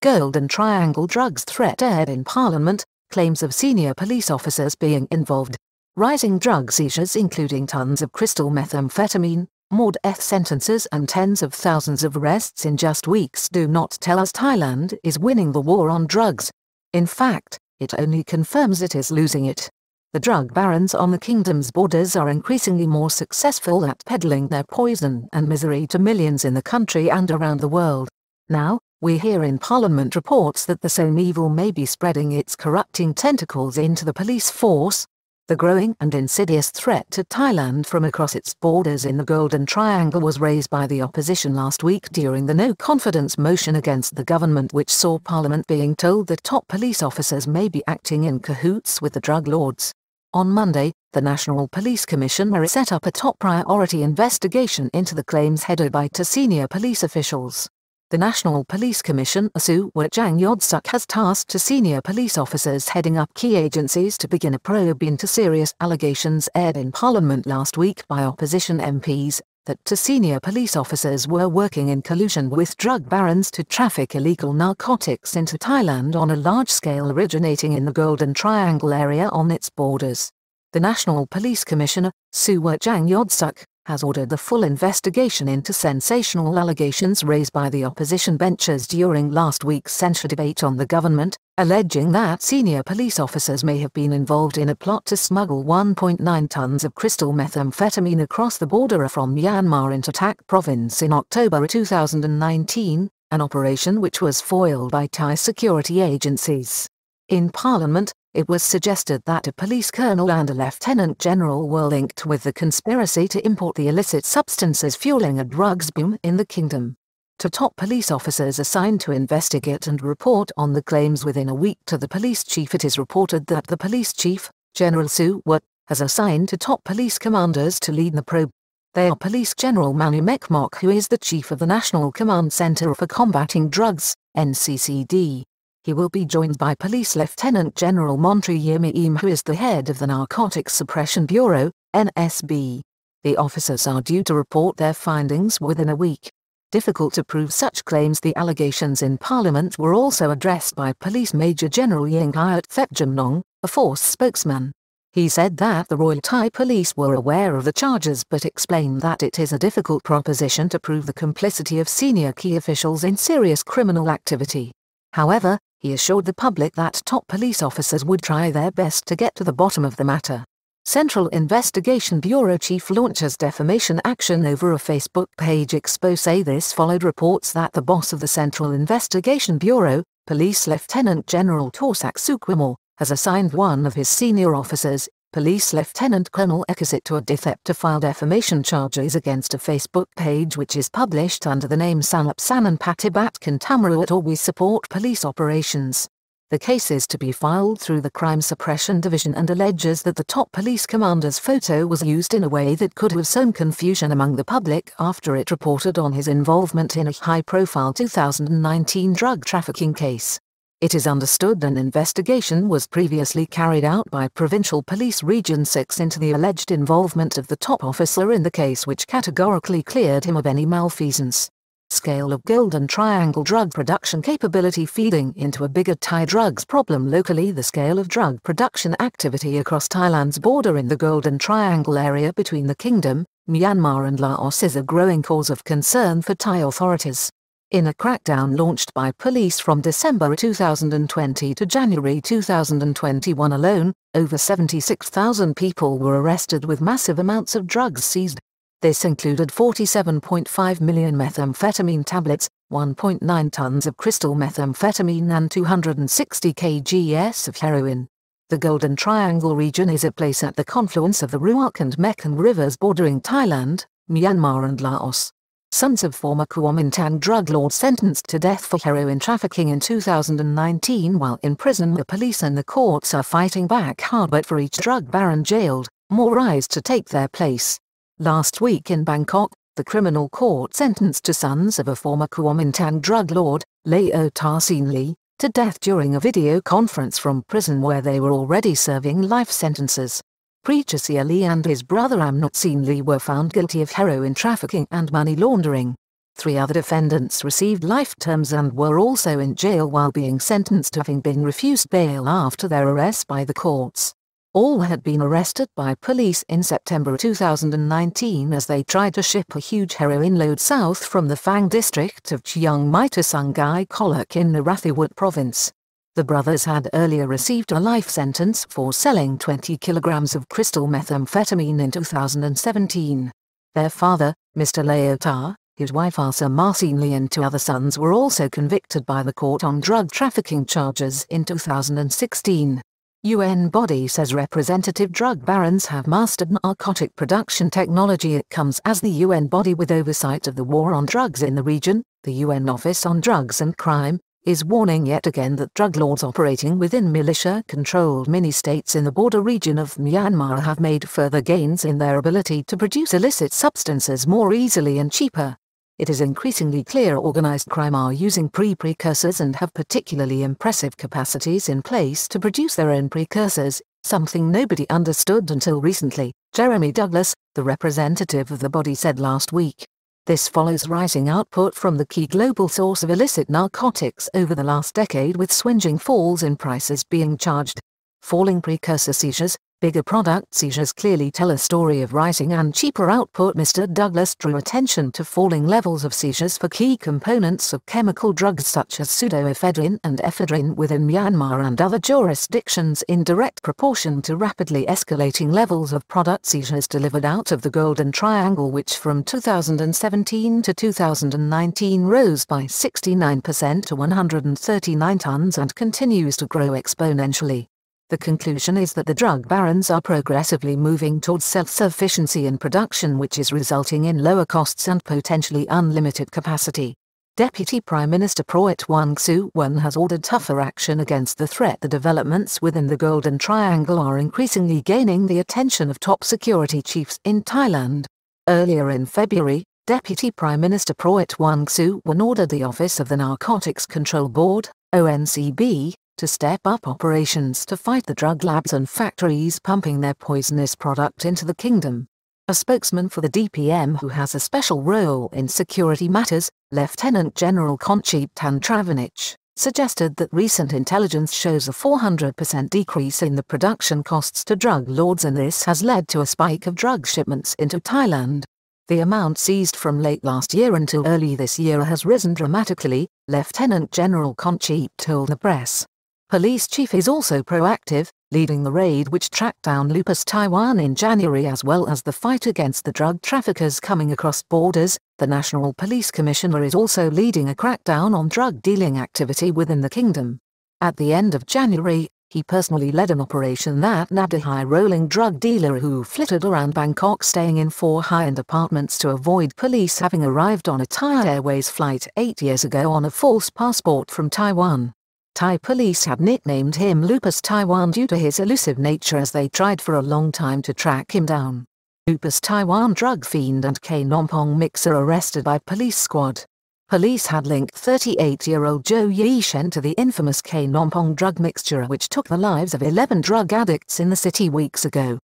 Golden Triangle drugs threat aired in Parliament, claims of senior police officers being involved. Rising drug seizures including tons of crystal methamphetamine, more death sentences and tens of thousands of arrests in just weeks do not tell us Thailand is winning the war on drugs. In fact, it only confirms it is losing it. The drug barons on the kingdom's borders are increasingly more successful at peddling their poison and misery to millions in the country and around the world. Now, we hear in Parliament reports that the same evil may be spreading its corrupting tentacles into the police force, the growing and insidious threat to Thailand from across its borders in the Golden Triangle was raised by the opposition last week during the no confidence motion against the government which saw Parliament being told that top police officers may be acting in cahoots with the drug lords. On Monday, the National Police Commission set up a top priority investigation into the claims headed by two senior police officials. The National Police Commission ASU Wajang Yodsuk has tasked to senior police officers heading up key agencies to begin a probe into serious allegations aired in Parliament last week by opposition MPs that two senior police officers were working in collusion with drug barons to traffic illegal narcotics into Thailand on a large scale originating in the Golden Triangle area on its borders. The National Police Commissioner, Suwa Jang Yodsuk, has ordered the full investigation into sensational allegations raised by the opposition benchers during last week's censure debate on the government, alleging that senior police officers may have been involved in a plot to smuggle 1.9 tons of crystal methamphetamine across the border from Myanmar into Tak province in October 2019, an operation which was foiled by Thai security agencies. In Parliament, it was suggested that a police colonel and a lieutenant general were linked with the conspiracy to import the illicit substances fueling a drugs boom in the kingdom. To top police officers assigned to investigate and report on the claims within a week to the police chief it is reported that the police chief, General Su has assigned to top police commanders to lead the probe. They are Police General Manu Mekmok who is the chief of the National Command Center for Combating Drugs, NCCD, he will be joined by Police Lieutenant General Montre Yemiim who is the head of the Narcotics Suppression Bureau, NSB. The officers are due to report their findings within a week. Difficult to prove such claims the allegations in Parliament were also addressed by Police Major General Ying Iot Thepjumnong, a force spokesman. He said that the Royal Thai Police were aware of the charges but explained that it is a difficult proposition to prove the complicity of senior key officials in serious criminal activity. However, he assured the public that top police officers would try their best to get to the bottom of the matter. Central Investigation Bureau chief launches defamation action over a Facebook page expose. This followed reports that the boss of the Central Investigation Bureau, Police Lieutenant General Torsak Sukwimal, has assigned one of his senior officers, Police Lieutenant Colonel a defector filed defamation charges against a Facebook page which is published under the name Sanup Sanan Patibat Kantamru at or We Support Police Operations. The case is to be filed through the Crime Suppression Division and alleges that the top police commander's photo was used in a way that could have sown confusion among the public after it reported on his involvement in a high-profile 2019 drug trafficking case. It is understood an investigation was previously carried out by Provincial Police Region 6 into the alleged involvement of the top officer in the case which categorically cleared him of any malfeasance. Scale of guild and triangle drug production capability feeding into a bigger Thai drugs problem locally The scale of drug production activity across Thailand's border in the Golden Triangle area between the Kingdom, Myanmar and Laos is a growing cause of concern for Thai authorities. In a crackdown launched by police from December 2020 to January 2021 alone, over 76,000 people were arrested with massive amounts of drugs seized. This included 47.5 million methamphetamine tablets, 1.9 tons of crystal methamphetamine and 260 kgs of heroin. The Golden Triangle region is a place at the confluence of the Ruak and Mekong rivers bordering Thailand, Myanmar and Laos sons of former Kuomintang drug lord sentenced to death for heroin trafficking in 2019 while in prison the police and the courts are fighting back hard but for each drug baron jailed, more rise to take their place. Last week in Bangkok, the criminal court sentenced two sons of a former Kuomintang drug lord, Leo Tarsin Lee, to death during a video conference from prison where they were already serving life sentences. Preacher Sia Lee and his brother Amnot Seen Lee were found guilty of heroin trafficking and money laundering. Three other defendants received life terms and were also in jail while being sentenced having been refused bail after their arrest by the courts. All had been arrested by police in September 2019 as they tried to ship a huge heroin load south from the Fang district of Chiang Mai to Sungai Kolok in Narathiwut province. The brothers had earlier received a life sentence for selling 20 kilograms of crystal methamphetamine in 2017. Their father, Mr. Leotar, his wife Asa Marcinli and two other sons were also convicted by the court on drug trafficking charges in 2016. UN body says representative drug barons have mastered narcotic production technology It comes as the UN body with oversight of the war on drugs in the region, the UN Office on Drugs and Crime, is warning yet again that drug lords operating within militia-controlled mini-states in the border region of Myanmar have made further gains in their ability to produce illicit substances more easily and cheaper. It is increasingly clear organized crime are using pre-precursors and have particularly impressive capacities in place to produce their own precursors, something nobody understood until recently, Jeremy Douglas, the representative of the body said last week. This follows rising output from the key global source of illicit narcotics over the last decade with swinging falls in prices being charged, falling precursor seizures, Bigger product seizures clearly tell a story of rising and cheaper output. Mr. Douglas drew attention to falling levels of seizures for key components of chemical drugs such as pseudoephedrine and ephedrine within Myanmar and other jurisdictions in direct proportion to rapidly escalating levels of product seizures delivered out of the Golden Triangle which from 2017 to 2019 rose by 69% to 139 tons and continues to grow exponentially. The conclusion is that the drug barons are progressively moving towards self-sufficiency in production which is resulting in lower costs and potentially unlimited capacity. Deputy Prime Minister Prawit Wongsu-won has ordered tougher action against the threat the developments within the Golden Triangle are increasingly gaining the attention of top security chiefs in Thailand. Earlier in February, Deputy Prime Minister Prawit Wongsu-won ordered the Office of the Narcotics Control Board, ONCB, to step up operations to fight the drug labs and factories pumping their poisonous product into the kingdom. A spokesman for the DPM who has a special role in security matters, Lieutenant General Konchip Tantravanich, suggested that recent intelligence shows a 400% decrease in the production costs to drug lords and this has led to a spike of drug shipments into Thailand. The amount seized from late last year until early this year has risen dramatically, Lieutenant General Conchip told the press. Police chief is also proactive, leading the raid which tracked down Lupus Taiwan in January as well as the fight against the drug traffickers coming across borders. The National Police Commissioner is also leading a crackdown on drug dealing activity within the kingdom. At the end of January, he personally led an operation that nabbed a high-rolling drug dealer who flitted around Bangkok staying in four high-end apartments to avoid police having arrived on a Thai Airways flight eight years ago on a false passport from Taiwan. Thai police have nicknamed him Lupus Taiwan due to his elusive nature as they tried for a long time to track him down. Lupus Taiwan drug fiend and K Nompong mixer arrested by police squad. Police had linked 38-year-old Joe Yi Shen to the infamous K Nompong drug mixture which took the lives of 11 drug addicts in the city weeks ago.